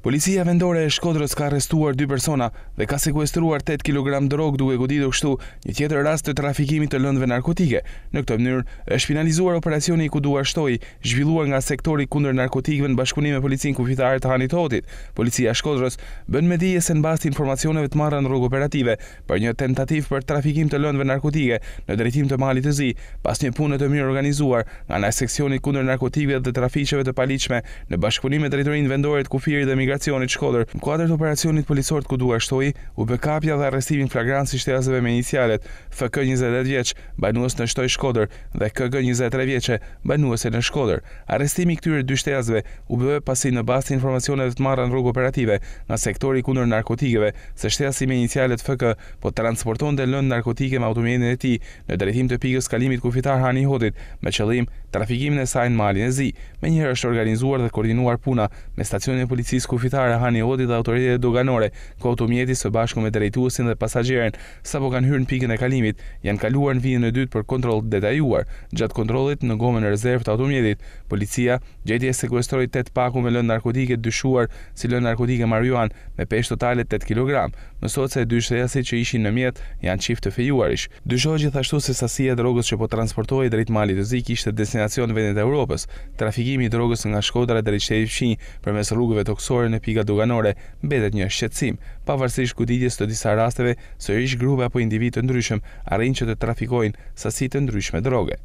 Policia vendore e Shkodrës ka arrestuar dy persona dhe ka sekuestruar 8 kg drogë duke goditur kështu një tjetër rast të trafikimit të lëndëve narkotike. Në këtë mënyrë është finalizuar operacioni ku duar shtoi, zhvilluar nga sektori kundër narkotikëve në bashkëpunim me policinë kufitare të Hanit Hotit. Policia e Shkodrës bën me dije se bast informacioneve të marra në rrugë operative për një tentativë për trafikim të lëndëve narkotike në drejtim të Malit të Zi, pas një pune të mirë organizuar nga ana seksionit kundër narkotikëve dhe trafiqeve të paligjshme në bashkëpunim me drejtorinë vendore të Kufirit dhe imigracionit Shkodër. Në kuadër të operacionit policor të ku duar shtoi, u bë kapja dhe arrestimi në flagrancë i me inicialet FK 28 vjeç, banues në shtoj Shkodër dhe KG 23 vjeçe, banuese në Shkodër. Arrestimi i këtyre dy shtazave u bë pasi në bazë të informacioneve të marra në rrugë operative nga sektori kundër narkotikëve, se shtazi me inicialet FK po transporton dhe lënd narkotike me automjetin e tij në drejtim të pikës kalimit kufitar Hani Hotit me qëllim trafikimin e saj në Malin e Zi. Mëngjherë është organizuar dhe koordinuar puna me stacionin e policisë fitare, Hani Odi dhe autoritetet doganore, ku automjeti së bashku me drejtuesin dhe pasagjerin, sapo kanë hyrë në pikën e kalimit, janë kaluar në vijën e dytë për kontroll detajuar. Gjatë kontrollit në gomën e rezervë të automjetit, policia gjeti e sekuestroi 8 paku me lëndë narkotike dyshuar, si lëndë narkotike marijuan me peshë totale 8 kg. Mësohet se dyshëjasit që ishin në mjet janë çift të fejuarish. Dyshohet gjithashtu se sasia e drogës që po transportohej drejt malit të Zi kishte destinacion vendet e Evropës. Trafikimi i drogës nga Shkodra deri në përmes rrugëve toksore në pika doganore mbetet një shqetësim, pavarësisht kuditjes të disa rasteve, sërish grupe apo individ të ndryshëm arrin që të trafikojnë sasi të ndryshme droge.